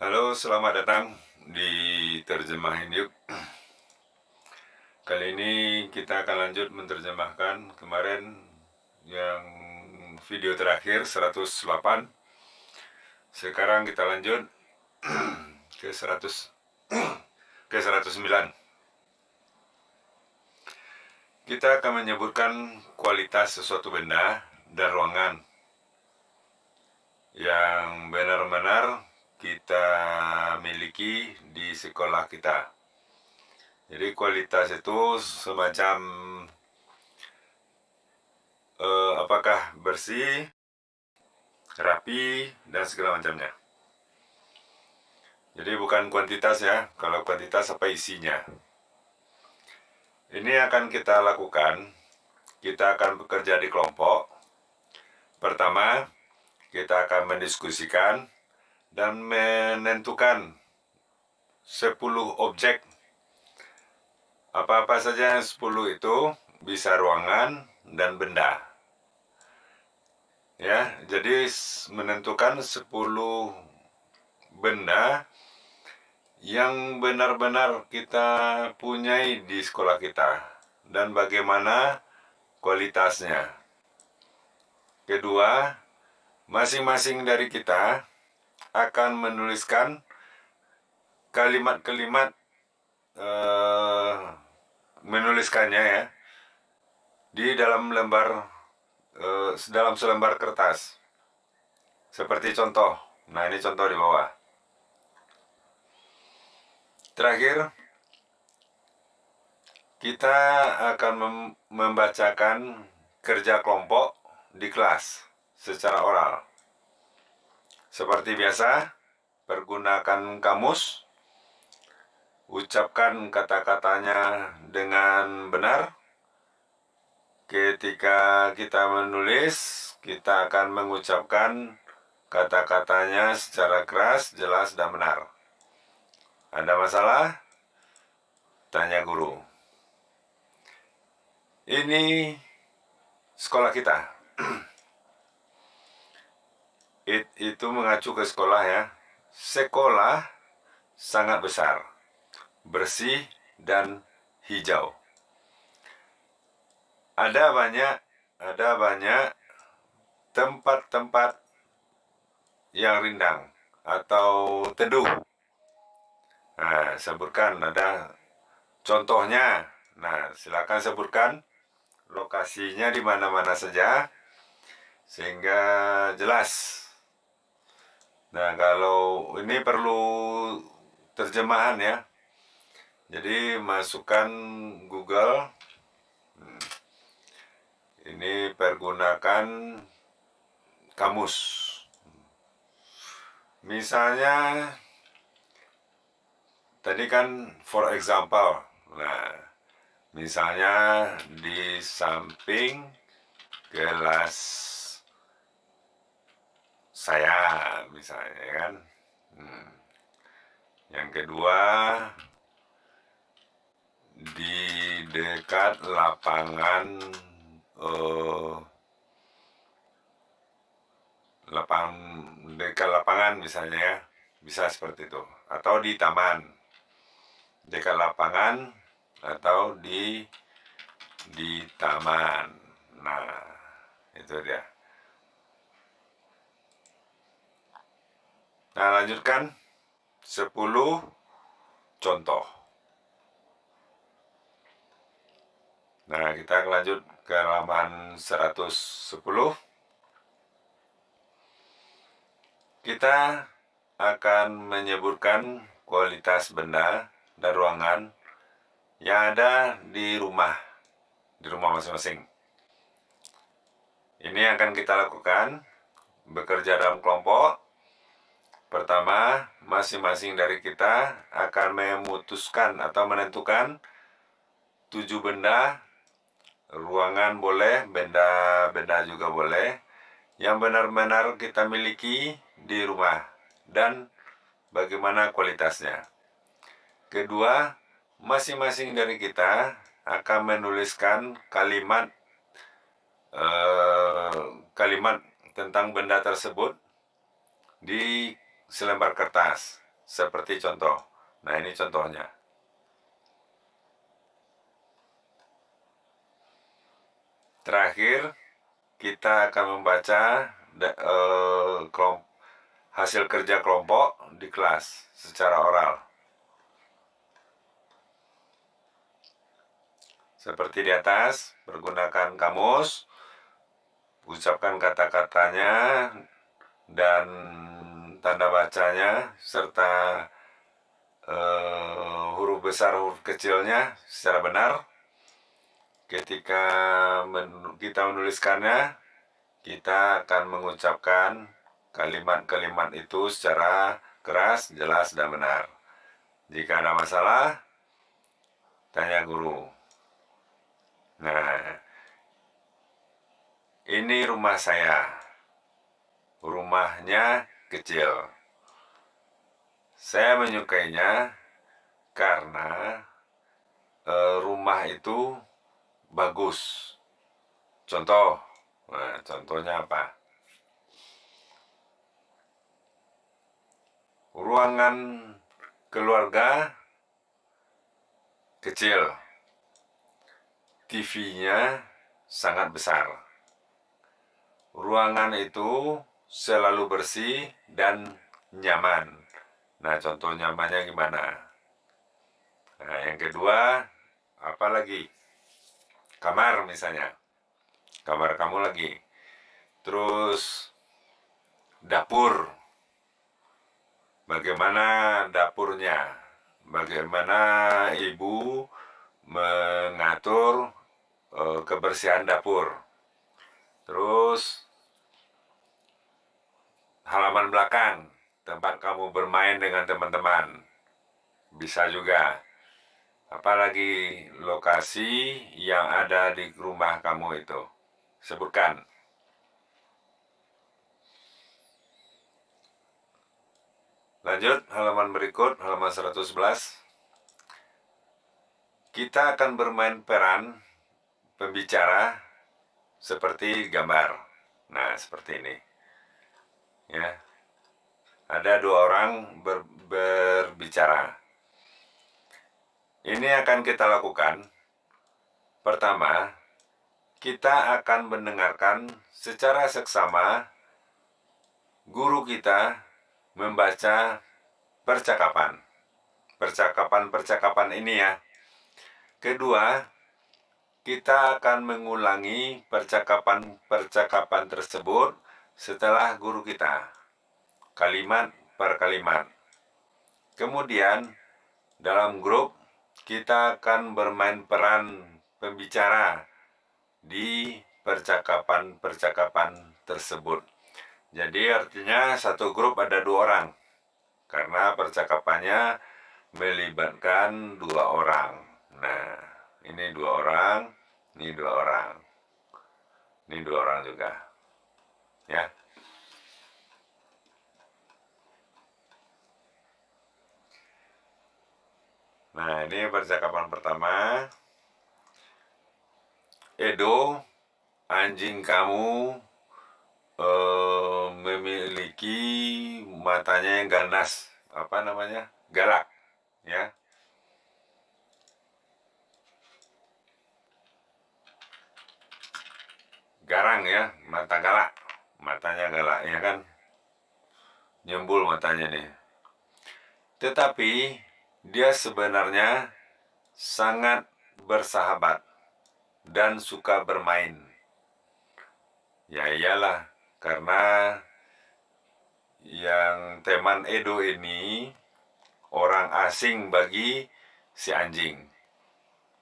Halo, selamat datang di Terjemahin Yuk Kali ini kita akan lanjut menerjemahkan Kemarin yang video terakhir 108 Sekarang kita lanjut ke 100 ke 109 kita akan menyebutkan kualitas sesuatu benda dan ruangan yang benar-benar memiliki di sekolah kita. Jadi kualitas itu semacam uh, apakah bersih, rapi, dan segala macamnya. Jadi bukan kuantitas ya, kalau kuantitas apa isinya. Ini akan kita lakukan, kita akan bekerja di kelompok. Pertama, kita akan mendiskusikan dan menentukan 10 objek apa-apa saja yang 10 itu bisa ruangan dan benda ya jadi menentukan 10 benda yang benar-benar kita punyai di sekolah kita dan bagaimana kualitasnya kedua masing-masing dari kita akan menuliskan kalimat-kalimat uh, menuliskannya ya di dalam lembar uh, dalam selembar kertas seperti contoh nah ini contoh di bawah terakhir kita akan mem membacakan kerja kelompok di kelas secara oral seperti biasa pergunakan kamus ucapkan kata-katanya dengan benar. Ketika kita menulis, kita akan mengucapkan kata-katanya secara keras, jelas, dan benar. Ada masalah? Tanya guru. Ini sekolah kita. It, itu mengacu ke sekolah ya. Sekolah sangat besar bersih, dan hijau. Ada banyak ada banyak tempat-tempat yang rindang atau teduh. Nah, sebutkan ada contohnya. Nah, silakan sebutkan lokasinya di mana-mana saja sehingga jelas. Nah, kalau ini perlu terjemahan ya jadi masukkan Google hmm. ini pergunakan kamus misalnya tadi kan for example nah misalnya di samping gelas saya misalnya ya kan hmm. yang kedua di dekat lapangan uh, lapang dekat lapangan misalnya ya bisa seperti itu atau di taman dekat lapangan atau di di taman nah itu dia nah lanjutkan 10 contoh Nah, kita lanjut ke halaman 110. Kita akan menyebutkan kualitas benda dan ruangan yang ada di rumah, di rumah masing-masing. Ini yang akan kita lakukan, bekerja dalam kelompok. Pertama, masing-masing dari kita akan memutuskan atau menentukan tujuh benda ruangan boleh benda-benda juga boleh yang benar-benar kita miliki di rumah dan bagaimana kualitasnya kedua masing-masing dari kita akan menuliskan kalimat eh, kalimat tentang benda tersebut di selembar kertas seperti contoh nah ini contohnya terakhir kita akan membaca eh, hasil kerja kelompok di kelas secara oral. Seperti di atas, pergunakan kamus, ucapkan kata-katanya dan tanda bacanya serta eh, huruf besar huruf kecilnya secara benar ketika men kita menuliskannya kita akan mengucapkan kalimat-kalimat itu secara keras, jelas, dan benar. Jika ada masalah, tanya guru. Nah, ini rumah saya. Rumahnya kecil. Saya menyukainya karena eh, rumah itu bagus. Contoh, nah, contohnya apa? Ruangan keluarga kecil, TV-nya sangat besar. Ruangan itu selalu bersih dan nyaman. Nah, contoh nyamannya gimana? Nah, yang kedua, apa lagi? kamar misalnya kamar kamu lagi terus dapur bagaimana dapurnya bagaimana ibu mengatur e, kebersihan dapur terus halaman belakang tempat kamu bermain dengan teman-teman bisa juga apalagi lokasi yang ada di rumah kamu itu sebutkan lanjut halaman berikut halaman 111 kita akan bermain peran pembicara seperti gambar nah seperti ini ya ada dua orang ber, berbicara ini akan kita lakukan. Pertama, kita akan mendengarkan secara seksama guru kita membaca percakapan. Percakapan-percakapan ini ya. Kedua, kita akan mengulangi percakapan-percakapan tersebut setelah guru kita. Kalimat per kalimat. Kemudian, dalam grup kita akan bermain peran pembicara di percakapan-percakapan tersebut. Jadi artinya satu grup ada dua orang karena percakapannya melibatkan dua orang. Nah, ini dua orang, ini dua orang, ini dua orang juga, ya. Nah, ini percakapan pertama. Edo, anjing kamu eh, memiliki matanya yang ganas, apa namanya? Galak, ya. Garang ya, mata galak. Matanya galak, ya kan? Nyembul matanya nih. Tetapi dia sebenarnya sangat bersahabat dan suka bermain. Ya iyalah, karena yang teman Edo ini orang asing bagi si anjing.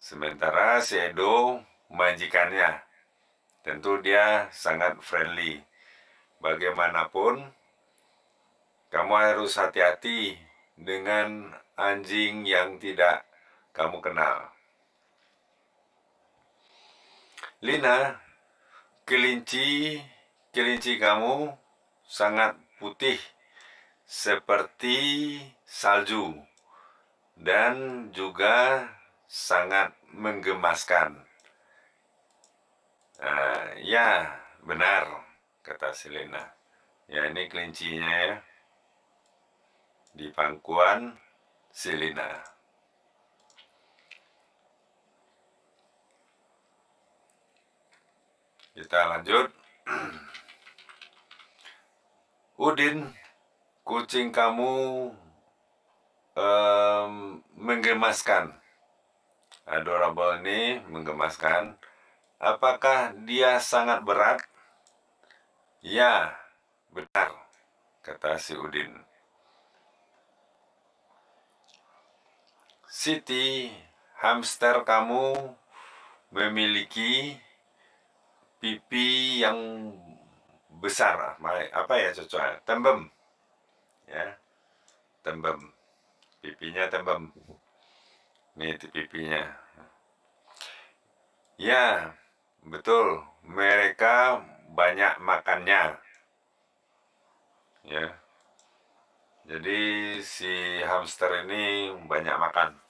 Sementara si Edo majikannya. Tentu dia sangat friendly. Bagaimanapun, kamu harus hati-hati dengan anjing yang tidak kamu kenal. Lina, kelinci kelinci kamu sangat putih seperti salju dan juga sangat menggemaskan. Uh, ya, benar, kata Selena. Ya, ini kelincinya ya di pangkuan Selina. Kita lanjut. Udin, kucing kamu um, menggemaskan. Adorable ini menggemaskan. Apakah dia sangat berat? Ya, benar, kata si Udin. Siti, hamster kamu memiliki pipi yang besar, apa ya cocoknya? Tembem. Ya. Tembem. Pipinya tembem. Ini pipinya. Ya, betul. Mereka banyak makannya. Ya. Jadi si hamster ini banyak makan.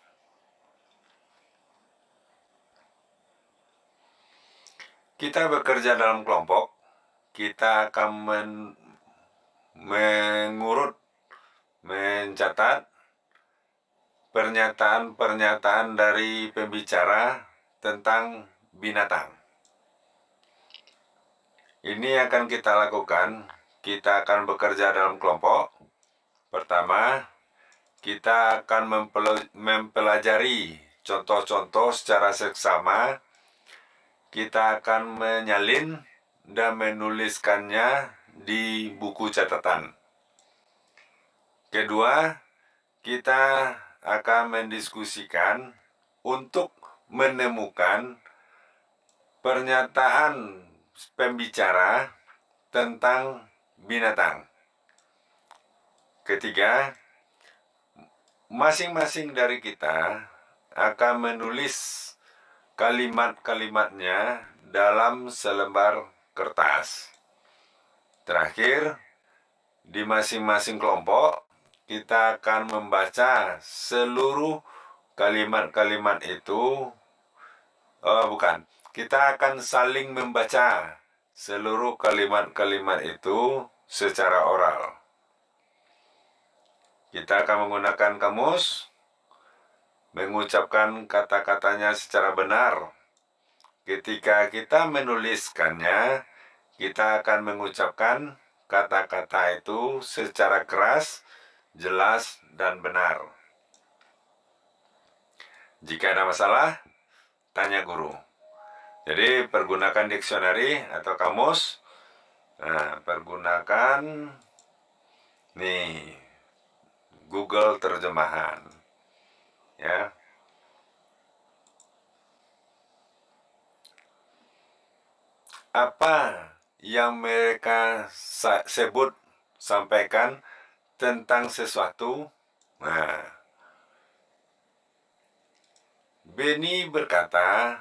kita bekerja dalam kelompok, kita akan men mengurut, mencatat pernyataan-pernyataan dari pembicara tentang binatang. Ini akan kita lakukan, kita akan bekerja dalam kelompok. Pertama, kita akan mempelajari contoh-contoh secara seksama kita akan menyalin dan menuliskannya di buku catatan. Kedua, kita akan mendiskusikan untuk menemukan pernyataan pembicara tentang binatang. Ketiga, masing-masing dari kita akan menulis kalimat-kalimatnya dalam selembar kertas. Terakhir, di masing-masing kelompok kita akan membaca seluruh kalimat-kalimat itu. Oh, bukan, kita akan saling membaca seluruh kalimat-kalimat itu secara oral. Kita akan menggunakan kamus mengucapkan kata-katanya secara benar. Ketika kita menuliskannya, kita akan mengucapkan kata-kata itu secara keras, jelas, dan benar. Jika ada masalah, tanya guru. Jadi, pergunakan dictionary atau kamus. Nah, pergunakan nih Google terjemahan ya apa yang mereka sebut sampaikan tentang sesuatu nah Benny berkata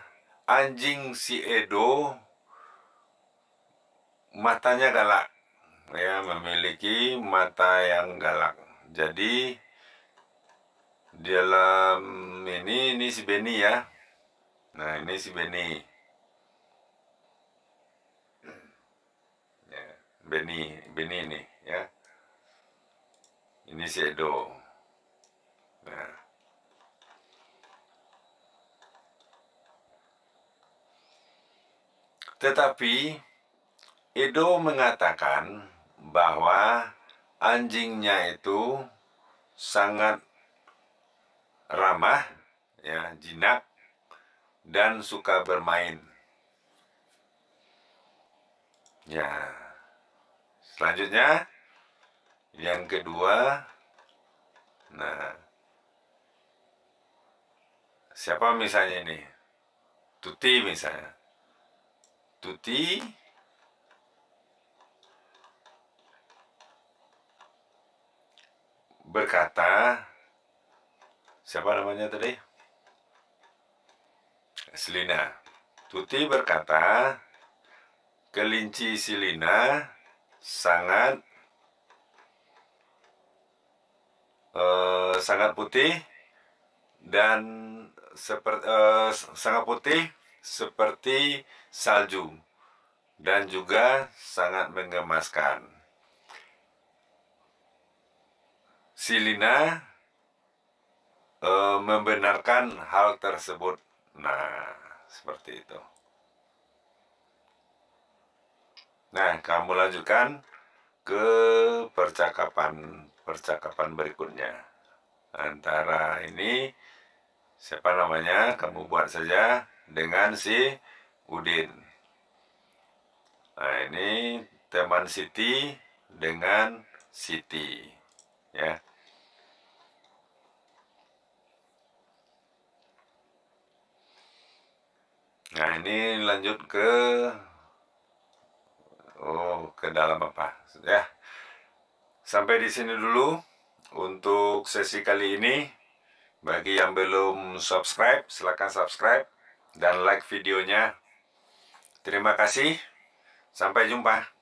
anjing si Edo matanya galak ya memiliki mata yang galak jadi di dalam ini ini si Benny ya nah ini si Benny ya Benny Benny ini ya ini si Edo nah tetapi Edo mengatakan bahwa anjingnya itu sangat ramah, ya, jinak, dan suka bermain. Ya, selanjutnya yang kedua, nah, siapa misalnya ini? Tuti misalnya. Tuti berkata Siapa namanya tadi? Selina. Tuti berkata, kelinci Selina sangat uh, sangat putih dan seperti uh, eh, sangat putih seperti salju dan juga sangat mengemaskan. Silina e, membenarkan hal tersebut. Nah, seperti itu. Nah, kamu lanjutkan ke percakapan percakapan berikutnya antara ini siapa namanya kamu buat saja dengan si Udin. Nah, ini teman Siti dengan Siti ya. Nah ini lanjut ke oh ke dalam apa ya sampai di sini dulu untuk sesi kali ini bagi yang belum subscribe silahkan subscribe dan like videonya terima kasih sampai jumpa